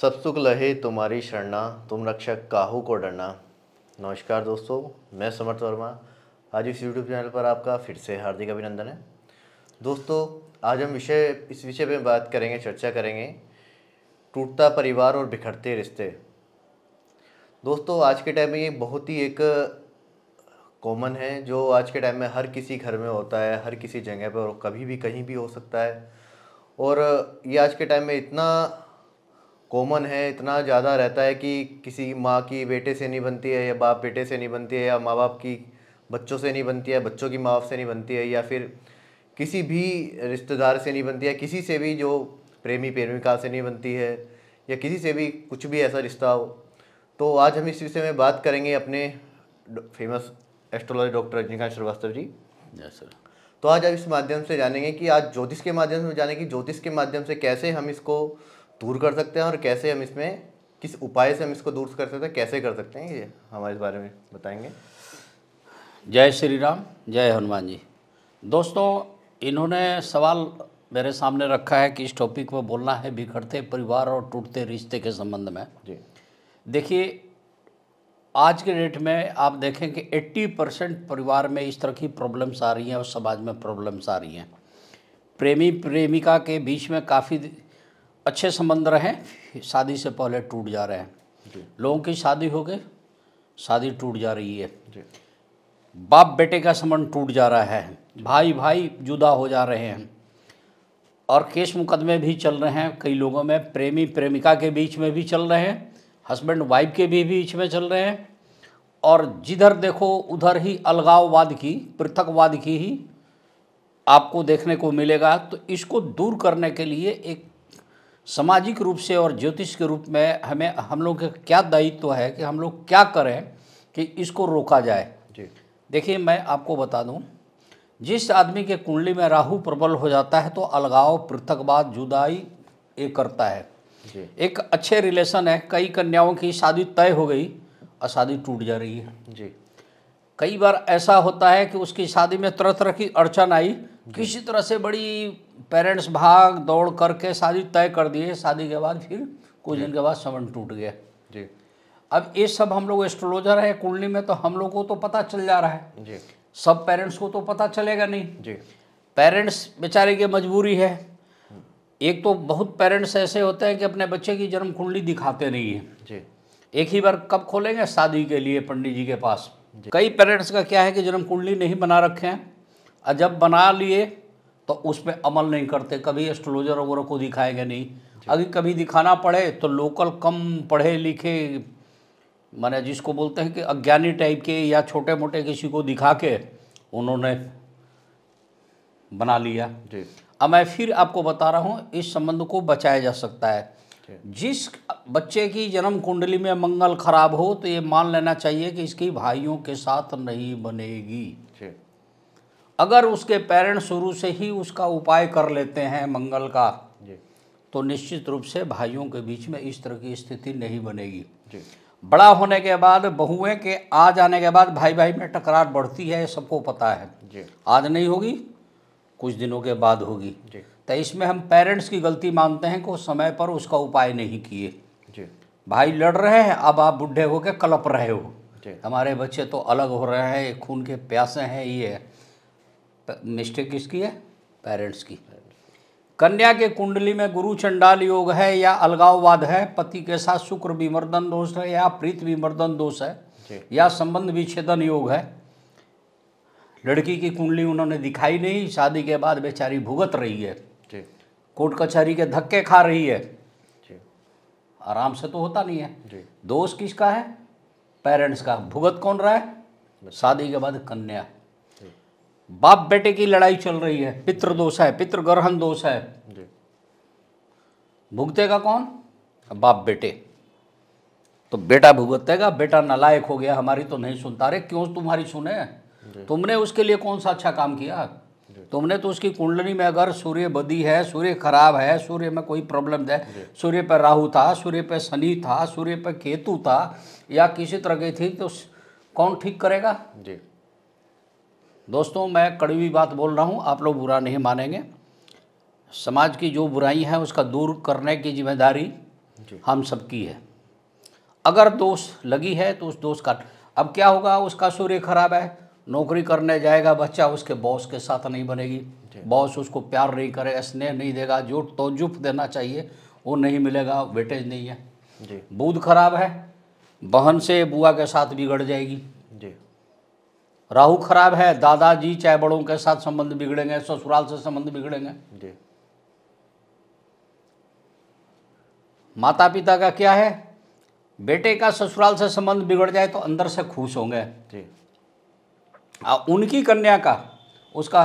सब सुख लहे तुम्हारी शरणा तुम रक्षक काहू को डरना नमस्कार दोस्तों मैं समर्थ वर्मा आज इस यूट्यूब चैनल पर आपका फिर से हार्दिक अभिनंदन है दोस्तों आज हम विषय इस विषय पर बात करेंगे चर्चा करेंगे टूटता परिवार और बिखरते रिश्ते दोस्तों आज के टाइम में ये बहुत ही एक कॉमन है जो आज के टाइम में हर किसी घर में होता है हर किसी जगह पर और कभी भी कहीं भी हो सकता है और ये आज के टाइम में इतना कॉमन है इतना ज़्यादा रहता है कि किसी माँ की बेटे से नहीं बनती है या बाप बेटे से नहीं बनती है या माँ बाप की बच्चों से नहीं बनती है बच्चों की माँ बाप से नहीं बनती है या फिर किसी भी रिश्तेदार से नहीं बनती है किसी से भी जो प्रेमी प्रेमिका से नहीं बनती है या किसी से भी कुछ भी ऐसा रिश्ता हो तो आज हम इस विषय में बात करेंगे अपने famous astrology doctor Rajnikant Srivastava ji yes sir तो आज आप इस माध्यम से जानेंगे कि आज ज्योतिष के माध्यम से जानेंगे ज्योतिष के माध्यम से कैसे हम इसको दूर कर सकते हैं और कैसे हम इसमें किस उपाय से हम इसको दूर कर सकते हैं कैसे कर सकते हैं ये हमारे इस बारे में बताएंगे जय श्री राम जय हनुमान जी दोस्तों इन्होंने सवाल मेरे सामने रखा है कि इस टॉपिक पर बोलना है बिखरते परिवार और टूटते रिश्ते के संबंध में जी देखिए आज के डेट में आप देखें कि 80 परसेंट परिवार में इस तरह की प्रॉब्लम्स आ रही हैं और समाज में प्रॉब्लम्स आ रही हैं प्रेमी प्रेमिका के बीच में काफ़ी अच्छे संबंध रहे शादी से पहले टूट जा रहे हैं लोगों की शादी हो गई शादी टूट जा रही है बाप बेटे का संबंध टूट जा रहा है भाई भाई जुदा हो जा रहे हैं और केस मुकदमे भी चल रहे हैं कई लोगों में प्रेमी प्रेमिका के बीच में भी चल रहे हैं हस्बैंड वाइफ के भी बीच में चल रहे हैं और जिधर देखो उधर ही अलगाववाद की पृथकवाद की ही आपको देखने को मिलेगा तो इसको दूर करने के लिए एक सामाजिक रूप से और ज्योतिष के रूप में हमें हम लोग का क्या दायित्व तो है कि हम लोग क्या करें कि इसको रोका जाए देखिए मैं आपको बता दूं जिस आदमी के कुंडली में राहु प्रबल हो जाता है तो अलगाव पृथकवाद जुदाई ये करता है जी। एक अच्छे रिलेशन है कई कन्याओं की शादी तय हो गई और शादी टूट जा रही है जी कई बार ऐसा होता है कि उसकी शादी में तरह तरह की अड़चन आई किसी तरह से बड़ी पेरेंट्स भाग दौड़ करके शादी तय कर दिए शादी के बाद फिर कुछ दिन के बाद समन टूट गया जी अब ये सब हम लोग एस्ट्रोलॉजर है कुंडली में तो हम लोग को तो पता चल जा रहा है जी सब पेरेंट्स को तो पता चलेगा नहीं जी पेरेंट्स बेचारे की मजबूरी है एक तो बहुत पेरेंट्स ऐसे होते हैं कि अपने बच्चे की जन्म कुंडली दिखाते नहीं है जी एक ही बार कब खोलेंगे शादी के लिए पंडित जी के पास कई पेरेंट्स का क्या है कि जन्म कुंडली नहीं बना रखे हैं जब बना लिए तो उस पर अमल नहीं करते कभी एस्ट्रोलॉजर वगैरह को दिखाएंगे नहीं अगर कभी दिखाना पड़े तो लोकल कम पढ़े लिखे माने जिसको बोलते हैं कि अज्ञानी टाइप के या छोटे मोटे किसी को दिखा के उन्होंने बना लिया जी अब मैं फिर आपको बता रहा हूँ इस संबंध को बचाया जा सकता है जिस बच्चे की जन्म कुंडली में मंगल खराब हो तो ये मान लेना चाहिए कि इसकी भाइयों के साथ नहीं बनेगी अगर उसके पेरेंट्स शुरू से ही उसका उपाय कर लेते हैं मंगल का तो निश्चित रूप से भाइयों के बीच में इस तरह की स्थिति नहीं बनेगी बड़ा होने के बाद बहुएं के आ जाने के बाद भाई भाई में टकरार बढ़ती है सबको पता है आज नहीं होगी कुछ दिनों के बाद होगी तो इसमें हम पेरेंट्स की गलती मानते हैं कि समय पर उसका उपाय नहीं किए भाई लड़ रहे हैं अब आप बूढ़े होकर कलप रहे हो हमारे बच्चे तो अलग हो रहे हैं खून के प्यासे हैं ये है मिस्टेक किसकी है पेरेंट्स की कन्या के कुंडली में गुरु चंडाल योग है या अलगाववाद है पति के साथ शुक्र विमर्दन दोष है या प्रीत विमर्दन दोष है या संबंध विच्छेदन योग है लड़की की कुंडली उन्होंने दिखाई नहीं शादी के बाद बेचारी भुगत रही है कोर्ट कचहरी के धक्के खा रही है आराम से तो होता नहीं है दोष किसका है पेरेंट्स का भुगत कौन रहा है शादी के बाद कन्या बाप बेटे की लड़ाई चल रही है दोष है ग्रहण दोष है भुगतेगा कौन बाप बेटे तो बेटा भुगतेगा बेटा नलायक हो गया हमारी तो नहीं सुनता रे क्यों तुम्हारी सुने तुमने उसके लिए कौन सा अच्छा काम किया तुमने तो उसकी कुंडली में अगर सूर्य बदी है सूर्य खराब है सूर्य में कोई प्रॉब्लम है सूर्य पर राहु था सूर्य पर शनि था सूर्य पर केतु था या किसी तरह की थी तो कौन ठीक करेगा जी दोस्तों मैं कड़वी बात बोल रहा हूँ आप लोग बुरा नहीं मानेंगे समाज की जो बुराई है उसका दूर करने की जिम्मेदारी हम सबकी है अगर दोष लगी है तो उस दोष का अब क्या होगा उसका सूर्य खराब है नौकरी करने जाएगा बच्चा उसके बॉस के साथ नहीं बनेगी बॉस उसको प्यार नहीं करेगा स्नेह नहीं देगा जो तोजुफ देना चाहिए वो नहीं मिलेगा वेटेज नहीं है बुध खराब है बहन से बुआ के साथ बिगड़ जाएगी राहु खराब है दादाजी चाहे बड़ों के साथ संबंध बिगड़ेंगे ससुराल से संबंध बिगड़ेंगे जी माता पिता का क्या है बेटे का ससुराल से संबंध बिगड़ जाए तो अंदर से खुश होंगे जी आ, उनकी कन्या का उसका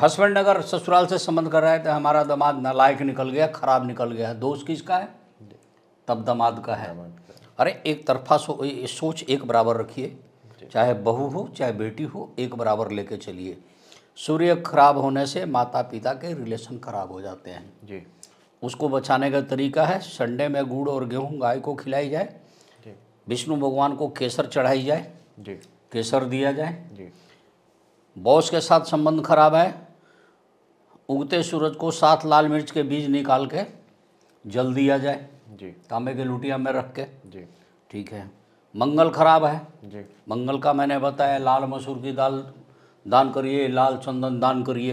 हस्बैंड अगर ससुराल से संबंध कर रहा है तो हमारा दामाद नालायक निकल गया खराब निकल गया दोष किसका है तब दामाद का है अरे एक तरफा सो, सोच एक बराबर रखिए चाहे बहू हो चाहे बेटी हो एक बराबर लेके चलिए सूर्य खराब होने से माता पिता के रिलेशन खराब हो जाते हैं जी उसको बचाने का तरीका है संडे में गुड़ और गेहूं गाय को खिलाई जाए विष्णु भगवान को केसर चढ़ाई जाए जी केसर दिया जाए जी बॉस के साथ संबंध खराब है उगते सूरज को सात लाल मिर्च के बीज निकाल के जल दिया जाए जी तांबे के लुटिया में रख के जी ठीक है मंगल खराब है जी मंगल का मैंने बताया लाल मसूर की दाल दान करिए लाल चंदन दान करिए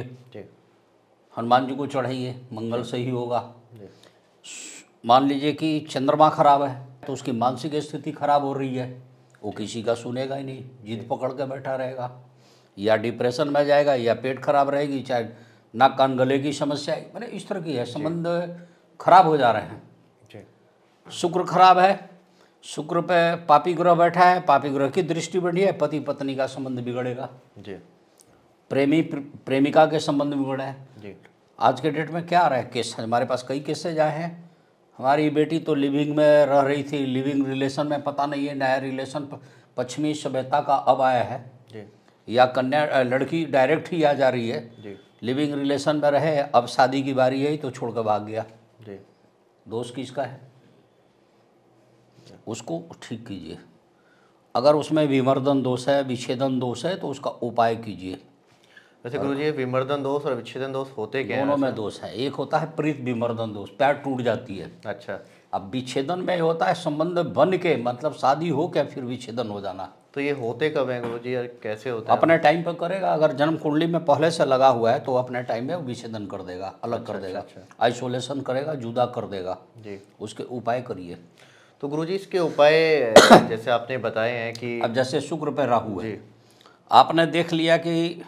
हनुमान जी को चढ़ाइए मंगल से ही होगा मान लीजिए कि चंद्रमा खराब है तो उसकी मानसिक स्थिति खराब हो रही है वो किसी का सुनेगा ही नहीं जिद पकड़ के बैठा रहेगा या डिप्रेशन में जाएगा या पेट खराब रहेगी चाहे नाक कान गले की समस्या मैंने मतलब इस तरह की है संबंध खराब हो जा रहे हैं शुक्र खराब है शुक्र पे पापी ग्रह बैठा है पापी ग्रह की दृष्टि बढ़ी है पति पत्नी का संबंध बिगड़ेगा जी प्रेमी प्रेमिका के संबंध बिगड़ा है जी आज के डेट में क्या आ रहा है केस हमारे पास कई केसेज आए हैं हमारी बेटी तो लिविंग में रह रही थी लिविंग रिलेशन में पता नहीं है नया रिलेशन पश्चिमी सभ्यता का अब आया है जी या कन्या लड़की डायरेक्ट ही आ जा रही है जी लिविंग रिलेशन में रहे अब शादी की बारी आई तो छोड़ कर भाग गया जी दोष किसका है उसको ठीक कीजिए अगर उसमें विमर्दन दोष है विच्छेदन दोष है तो उसका उपाय कीजिए वैसे गुरु जी विमर्दन दोष और विच्छेदन दोष होते क्या दोनों में दोष है एक होता है प्रीत विमर्दन दोष पैर टूट जाती है अच्छा अब विच्छेदन में होता है संबंध बन के मतलब शादी हो क्या फिर विच्छेदन हो जाना तो ये होते कब है गुरु जी यार कैसे होता अपने टाइम पर करेगा अगर जन्म कुंडली में पहले से लगा हुआ है तो अपने टाइम में विच्छेदन कर देगा अलग अच्छा, कर देगा आइसोलेशन अच्छा, अच्छा। करेगा जुदा कर देगा जी उसके उपाय करिए तो गुरुजी इसके उपाय जैसे आपने बताए हैं कि अब जैसे शुक्र पे राहु है आपने देख लिया कि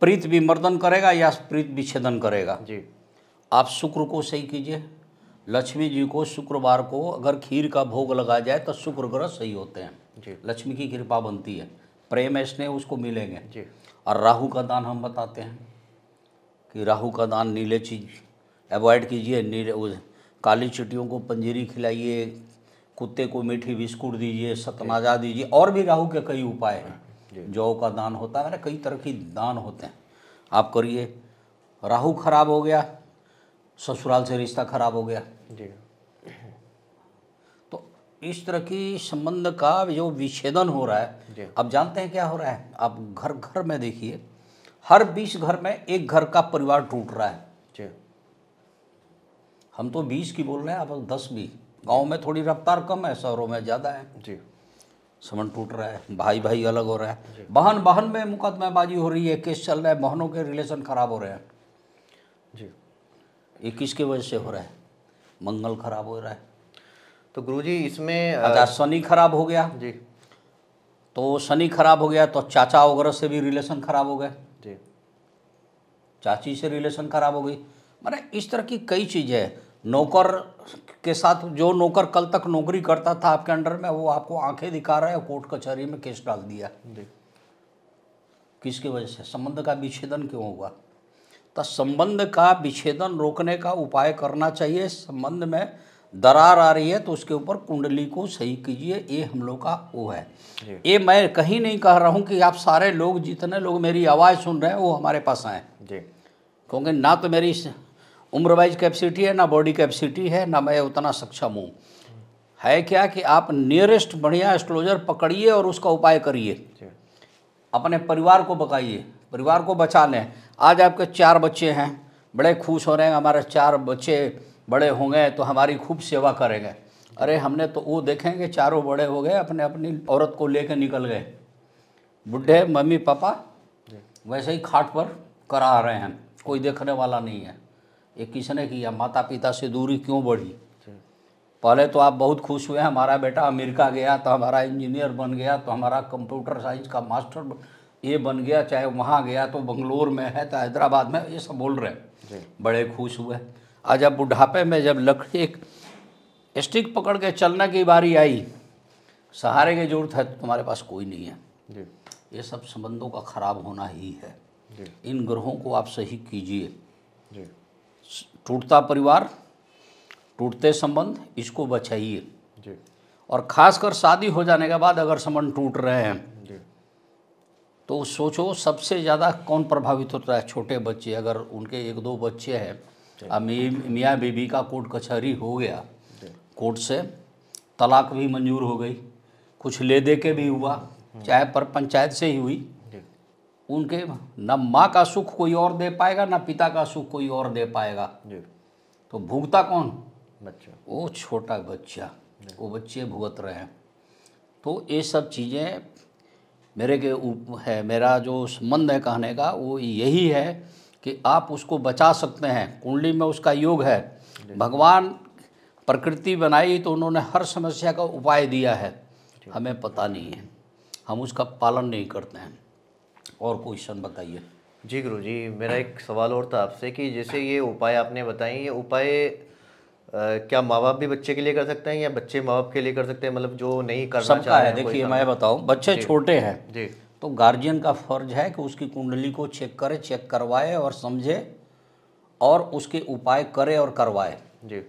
प्रीत भी मर्दन करेगा या प्रीत विच्छेदन करेगा जी आप शुक्र को सही कीजिए लक्ष्मी जी को शुक्रवार को अगर खीर का भोग लगाया जाए तो शुक्र ग्रह सही होते हैं जी लक्ष्मी की कृपा बनती है प्रेम स्नेह उसको मिलेंगे जी और राहु का दान हम बताते हैं कि राहु का दान नीले चीज अवॉइड कीजिए नीले काली चिटियों को पंजीरी खिलाइए कुत्ते को मीठी बिस्कुट दीजिए सतनाजा दीजिए और भी राहु के कई उपाय हैं जौ का दान होता है ना कई तरह की दान होते हैं आप करिए राहु खराब हो गया ससुराल से रिश्ता खराब हो गया तो इस तरह की संबंध का जो विच्छेदन हो रहा है अब जानते हैं क्या हो रहा है आप घर घर में देखिए हर बीस घर में एक घर का परिवार टूट रहा है हम तो बीस की बोल रहे हैं आप दस भी गाँव में थोड़ी रफ्तार कम है शहरों में ज़्यादा है जी समन टूट रहा है भाई भाई अलग हो रहा है बहन वाहन में मुकदमेबाजी हो रही है केस चल रहा है बहनों के रिलेशन खराब हो रहे हैं जी ये किसके वजह से हो रहा है मंगल खराब हो रहा है तो गुरुजी इसमें अच्छा शनि खराब हो गया जी तो शनि खराब हो गया तो चाचा वगैरह से भी रिलेशन खराब हो गए जी चाची से रिलेशन खराब हो गई मैंने इस तरह की कई चीज़ें हैं नौकर के साथ जो नौकर कल तक नौकरी करता था आपके अंडर में वो आपको आंखें दिखा रहा है कोर्ट कचहरी में केस डाल दिया किसकी वजह से संबंध का विच्छेदन क्यों होगा तो संबंध का विच्छेदन रोकने का उपाय करना चाहिए संबंध में दरार आ रही है तो उसके ऊपर कुंडली को सही कीजिए ये हम लोग का वो है ये मैं कहीं नहीं कह रहा हूँ कि आप सारे लोग जितने लोग मेरी आवाज़ सुन रहे हैं वो हमारे पास आए क्योंकि ना तो मेरी उम्र वाइज कैपेसिटी है ना बॉडी कैपेसिटी है ना मैं उतना सक्षम हूँ है क्या कि आप नियरेस्ट बढ़िया एस्ट्रोलॉजर पकड़िए और उसका उपाय करिए अपने परिवार को बकाइए परिवार को बचा लें आज आपके चार बच्चे हैं बड़े खुश हो रहे हैं हमारे चार बच्चे बड़े होंगे तो हमारी खूब सेवा करेंगे अरे हमने तो वो देखेंगे चारों बड़े हो गए अपने अपनी औरत को लेकर निकल गए बुढ़े मम्मी पापा वैसे ही खाट पर करा रहे हैं कोई देखने वाला नहीं है ये किसने किया माता पिता से दूरी क्यों बढ़ी पहले तो आप बहुत खुश हुए हमारा बेटा अमेरिका गया तो हमारा इंजीनियर बन गया तो हमारा कंप्यूटर साइंस का मास्टर ये बन गया चाहे वहाँ गया तो बंगलोर में है तो हैदराबाद में ये सब बोल रहे हैं बड़े खुश हुए आज जब बुढ़ापे में जब लकड़ी एक स्टिक पकड़ के चलने की बारी आई सहारे की जरूरत है तो तुम्हारे पास कोई नहीं है ये सब संबंधों का खराब होना ही है इन ग्रहों को आप सही कीजिए टूटता परिवार टूटते संबंध इसको बचाइए और खासकर शादी हो जाने के बाद अगर संबंध टूट रहे हैं तो सोचो सबसे ज़्यादा कौन प्रभावित होता है छोटे बच्चे अगर उनके एक दो बच्चे हैं अब मियाँ बीबी का कोर्ट कचहरी हो गया कोर्ट से तलाक भी मंजूर हो गई कुछ ले दे के भी हुआ हम्म। चाहे पर पंचायत से ही हुई उनके न माँ का सुख कोई और दे पाएगा ना पिता का सुख कोई और दे पाएगा जी तो भुगता कौन बच्चा वो छोटा बच्चा वो बच्चे भुगत रहे हैं तो ये सब चीज़ें मेरे के है मेरा जो संबंध है कहने का वो यही है कि आप उसको बचा सकते हैं कुंडली में उसका योग है भगवान प्रकृति बनाई तो उन्होंने हर समस्या का उपाय दिया है हमें पता नहीं है हम उसका पालन नहीं करते हैं और क्वेश्चन बताइए जी गुरु जी मेरा एक सवाल और था आपसे कि जैसे ये उपाय आपने बताए ये उपाय क्या माँ बाप भी बच्चे के लिए कर सकते हैं या बच्चे माँ बाप के लिए कर सकते हैं मतलब जो नहीं कर सकता है देखिए मैं बताऊँ बच्चे छोटे हैं जी तो गार्जियन का फर्ज है कि उसकी कुंडली को चेक करे चेक करवाए और समझे और उसके उपाय करे और करवाए जी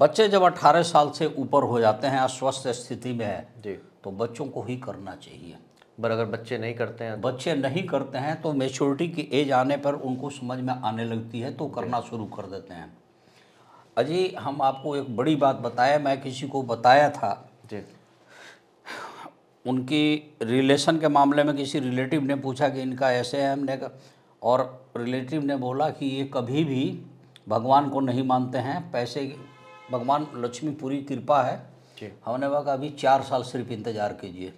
बच्चे जब 18 साल से ऊपर हो जाते हैं अस्वस्थ स्थिति में है जी तो बच्चों को ही करना चाहिए पर अगर बच्चे नहीं करते हैं तो- बच्चे नहीं करते हैं तो मेच्योरिटी की एज आने पर उनको समझ में आने लगती है तो करना शुरू कर देते हैं अजय हम आपको एक बड़ी बात बताया मैं किसी को बताया था जी उनकी रिलेशन के मामले में किसी रिलेटिव ने पूछा कि इनका ऐसे है हमने और रिलेटिव ने बोला कि ये कभी भी भगवान को नहीं मानते हैं पैसे भगवान लक्ष्मी पूरी कृपा है हमने वह कहा अभी चार साल सिर्फ इंतज़ार कीजिए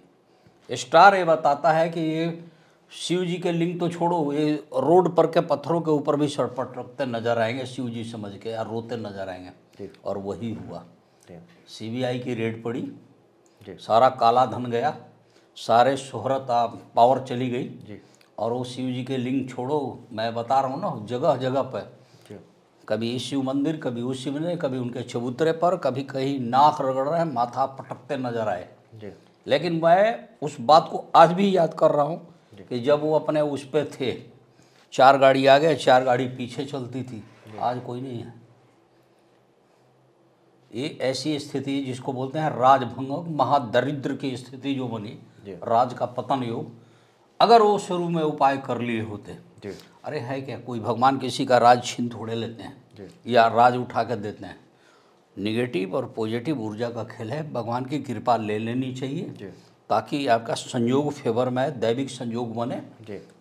स्टार ये बताता है कि ये शिव जी के लिंग तो छोड़ो ये रोड पर के पत्थरों के ऊपर भी सड़पट रखते नजर आएंगे शिव जी समझ के या रोते नजर आएंगे और वही हुआ सीबीआई की रेड पड़ी सारा काला धन गया सारे शोहरत पावर चली गई और वो शिव जी के लिंग छोड़ो मैं बता रहा हूँ ना जगह जगह पर कभी इस शिव मंदिर कभी उस शिव ने कभी उनके चबूतरे पर कभी कहीं नाक रगड़ रहे हैं माथा पटकते नजर आए लेकिन मैं उस बात को आज भी याद कर रहा हूँ कि जब वो अपने उस पर थे चार गाड़ी आगे चार गाड़ी पीछे चलती थी आज कोई नहीं है ये ऐसी स्थिति जिसको बोलते हैं राजभंग महादरिद्र की स्थिति जो बनी राज का पतन योग अगर वो शुरू में उपाय कर लिए होते अरे है क्या कोई भगवान किसी का राज छीन थोड़े लेते हैं या राज उठा कर देते हैं निगेटिव और पॉजिटिव ऊर्जा का खेल है भगवान की कृपा ले लेनी चाहिए ताकि आपका संयोग फेवर में दैविक संयोग बने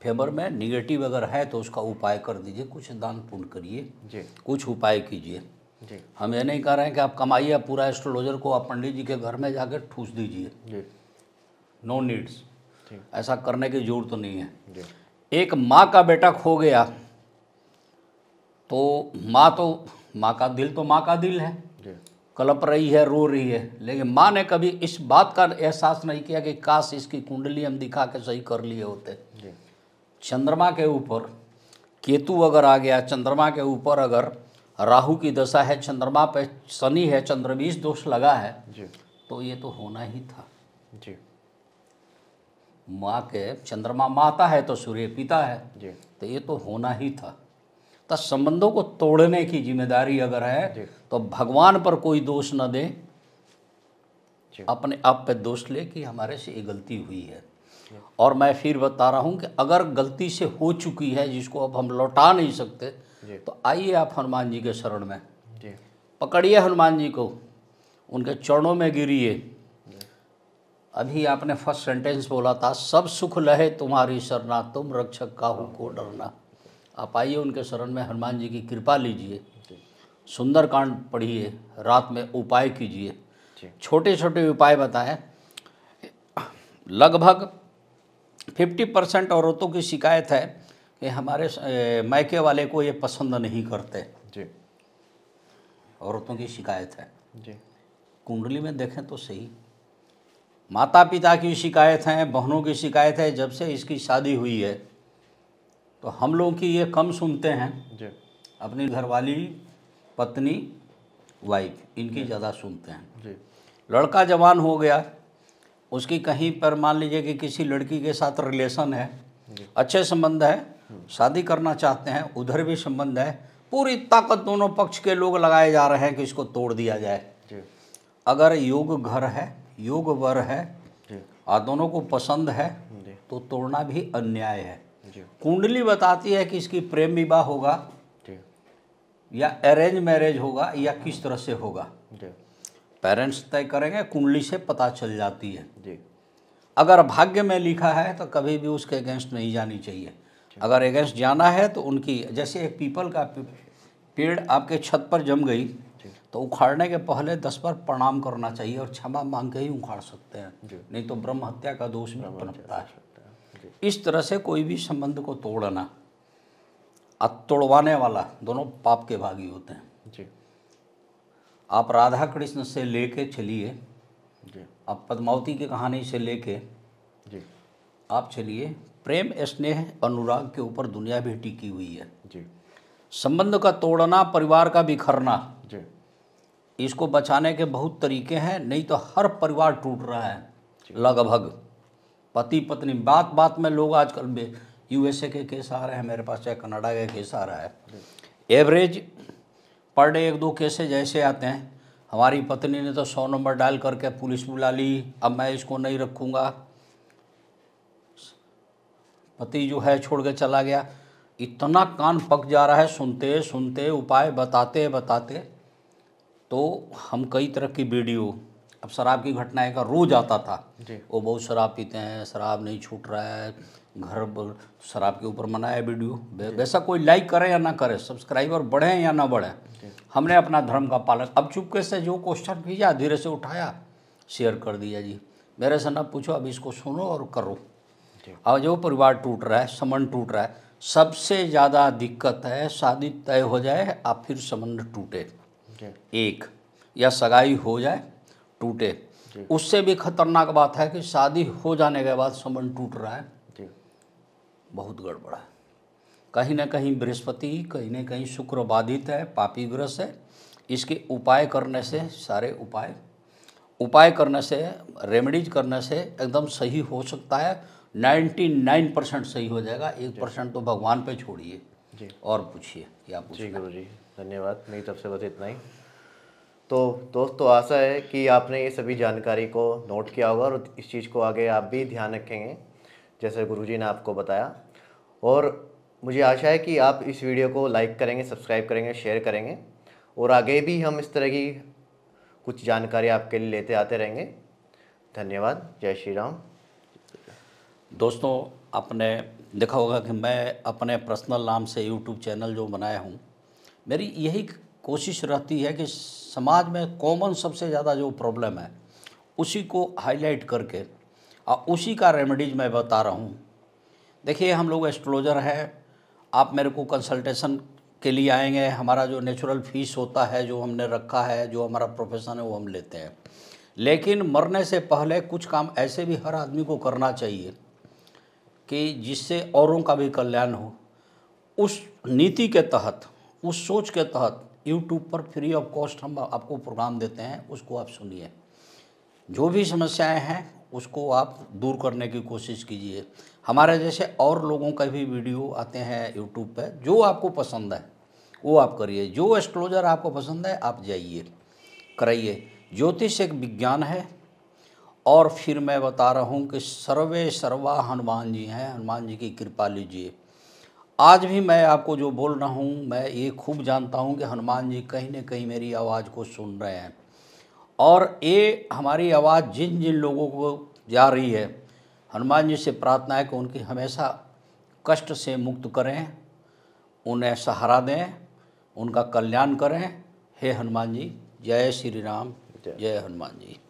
फेवर में निगेटिव अगर है तो उसका उपाय कर दीजिए कुछ दान पुण्य करिए कुछ उपाय कीजिए हम ये नहीं कह रहे हैं कि आप कमाइए पूरा एस्ट्रोलॉजर को आप पंडित जी के घर में जाकर ठूस दीजिए नो नीड्स ऐसा करने की जरूरत तो नहीं है एक माँ का बेटा खो गया तो माँ तो माँ का दिल तो माँ का दिल है कलप रही है रो रही है लेकिन माँ ने कभी इस बात का एहसास नहीं किया कि काश इसकी कुंडली हम दिखा के सही कर लिए होते चंद्रमा के ऊपर केतु अगर आ गया चंद्रमा के ऊपर अगर राहु की दशा है चंद्रमा पे शनि है चंद्रवीश दोष लगा है जी। तो ये तो होना ही था जी माँ के चंद्रमा माता है तो सूर्य पिता है जी। तो ये तो होना ही था संबंधों को तोड़ने की जिम्मेदारी अगर है तो भगवान पर कोई दोष न दे अपने आप पे दोष ले कि हमारे से ये गलती हुई है और मैं फिर बता रहा हूँ कि अगर गलती से हो चुकी है जिसको अब हम लौटा नहीं सकते तो आइए आप हनुमान जी के शरण में पकड़िए हनुमान जी को उनके चरणों में गिरिए अभी आपने फर्स्ट सेंटेंस बोला था सब सुख लहे तुम्हारी शरणा तुम रक्षक का हो को डरना आप आइए उनके शरण में हनुमान जी की कृपा लीजिए सुंदरकांड पढ़िए रात में उपाय कीजिए छोटे छोटे उपाय बताएं लगभग 50 परसेंट औरतों की शिकायत है कि हमारे मायके वाले को ये पसंद नहीं करते जी औरतों की शिकायत है जी कुंडली में देखें तो सही माता पिता की शिकायत हैं बहनों की शिकायत है जब से इसकी शादी हुई है तो हम लोग की ये कम सुनते हैं जी अपनी घरवाली पत्नी वाइफ इनकी ज़्यादा सुनते हैं जी लड़का जवान हो गया उसकी कहीं पर मान लीजिए कि किसी लड़की के साथ रिलेशन है अच्छे संबंध है हम्म। शादी करना चाहते हैं उधर भी संबंध है पूरी ताकत दोनों पक्ष के लोग लगाए जा रहे हैं कि इसको तोड़ दिया जाए अगर योग घर है योग वर है और दोनों को पसंद है तो तोड़ना भी अन्याय है कुंडली बताती है कि इसकी प्रेम विवाह होगा या अरेंज मैरिज होगा या किस तरह से होगा पेरेंट्स तय करेंगे कुंडली से पता चल जाती है जी अगर भाग्य में लिखा है तो कभी भी उसके अगेंस्ट नहीं जानी चाहिए अगर अगेंस्ट जाना है तो उनकी जैसे एक पीपल का पेड़ आपके छत पर जम गई तो उखाड़ने के पहले दस बार प्रणाम करना चाहिए और क्षमा मांग के ही उखाड़ सकते हैं नहीं तो ब्रह्म हत्या का दोष भी पनपता है इस तरह से कोई भी संबंध को तोड़ना तोड़वाने वाला दोनों पाप के भागी होते हैं जी आप राधा कृष्ण से लेके चलिए जी आप पद्मावती की कहानी से लेके जी आप चलिए प्रेम स्नेह अनुराग के ऊपर दुनिया भी टिकी हुई है जी संबंध का तोड़ना परिवार का बिखरना जी इसको बचाने के बहुत तरीके हैं नहीं तो हर परिवार टूट रहा है लगभग पति पत्नी बात बात में लोग आजकल यूएसए के केस आ रहे हैं मेरे पास चाहे कनाडा का केस आ रहा है एवरेज पर डे एक दो केसेज ऐसे आते हैं हमारी पत्नी ने तो सौ नंबर डायल करके पुलिस बुला ली अब मैं इसको नहीं रखूँगा पति जो है छोड़ के चला गया इतना कान पक जा रहा है सुनते सुनते उपाय बताते बताते तो हम कई तरह की वीडियो अब शराब की घटनाएं का रोज आता था वो बहुत शराब पीते हैं शराब नहीं छूट रहा है घर शराब के ऊपर मनाया वीडियो वैसा कोई लाइक करे या ना करे सब्सक्राइबर बढ़े या ना बढ़े हमने अपना धर्म का पालन अब चुपके से जो क्वेश्चन भेजा धीरे से उठाया शेयर कर दिया जी मेरे से ना पूछो अब इसको सुनो और करो अब जो परिवार टूट रहा है समन टूट रहा है सबसे ज़्यादा दिक्कत है शादी तय हो जाए या फिर संबंध टूटे एक या सगाई हो जाए टूटे उससे भी खतरनाक बात है कि शादी हो जाने के बाद संबंध टूट रहा है बहुत गड़बड़ा है कहीं ना कहीं बृहस्पति कहीं ना कहीं शुक्र बाधित है पापी ग्रस है इसके उपाय करने से सारे उपाय उपाय करने से रेमेडीज करने से एकदम सही हो सकता है 99 परसेंट सही हो जाएगा एक परसेंट तो भगवान पे छोड़िए और पूछिए क्या पूछिए गुरु जी धन्यवाद मेरी तरफ से बस इतना ही तो दोस्तों आशा है कि आपने ये सभी जानकारी को नोट किया होगा और इस चीज़ को आगे आप भी ध्यान रखेंगे जैसे गुरुजी ने आपको बताया और मुझे आशा है कि आप इस वीडियो को लाइक करेंगे सब्सक्राइब करेंगे शेयर करेंगे और आगे भी हम इस तरह की कुछ जानकारी आपके लिए लेते आते रहेंगे धन्यवाद जय श्री राम दोस्तों आपने देखा होगा कि मैं अपने पर्सनल नाम से यूट्यूब चैनल जो बनाया हूँ मेरी यही कोशिश रहती है कि समाज में कॉमन सबसे ज़्यादा जो प्रॉब्लम है उसी को हाईलाइट करके और उसी का रेमेडीज मैं बता रहा हूँ देखिए हम लोग एस्ट्रोलॉजर हैं आप मेरे को कंसल्टेशन के लिए आएंगे हमारा जो नेचुरल फीस होता है जो हमने रखा है जो हमारा प्रोफेशन है वो हम लेते हैं लेकिन मरने से पहले कुछ काम ऐसे भी हर आदमी को करना चाहिए कि जिससे औरों का भी कल्याण हो उस नीति के तहत उस सोच के तहत यूट्यूब पर फ्री ऑफ कॉस्ट हम आपको प्रोग्राम देते हैं उसको आप सुनिए जो भी समस्याएं हैं उसको आप दूर करने की कोशिश कीजिए हमारे जैसे और लोगों का भी वीडियो आते हैं यूट्यूब पर जो आपको पसंद है वो आप करिए जो एस्ट्रोलॉजर आपको पसंद है आप जाइए कराइए ज्योतिष एक विज्ञान है और फिर मैं बता रहा हूँ कि सर्वे सर्वा हनुमान जी हैं हनुमान जी की कृपा लीजिए आज भी मैं आपको जो बोल रहा हूँ मैं ये खूब जानता हूँ कि हनुमान जी कहीं ना कहीं मेरी आवाज़ को सुन रहे हैं और ये हमारी आवाज़ जिन जिन लोगों को जा रही है हनुमान जी से प्रार्थना है कि उनकी हमेशा कष्ट से मुक्त करें उन्हें सहारा दें उनका कल्याण करें हे हनुमान जी जय श्री राम जय हनुमान जी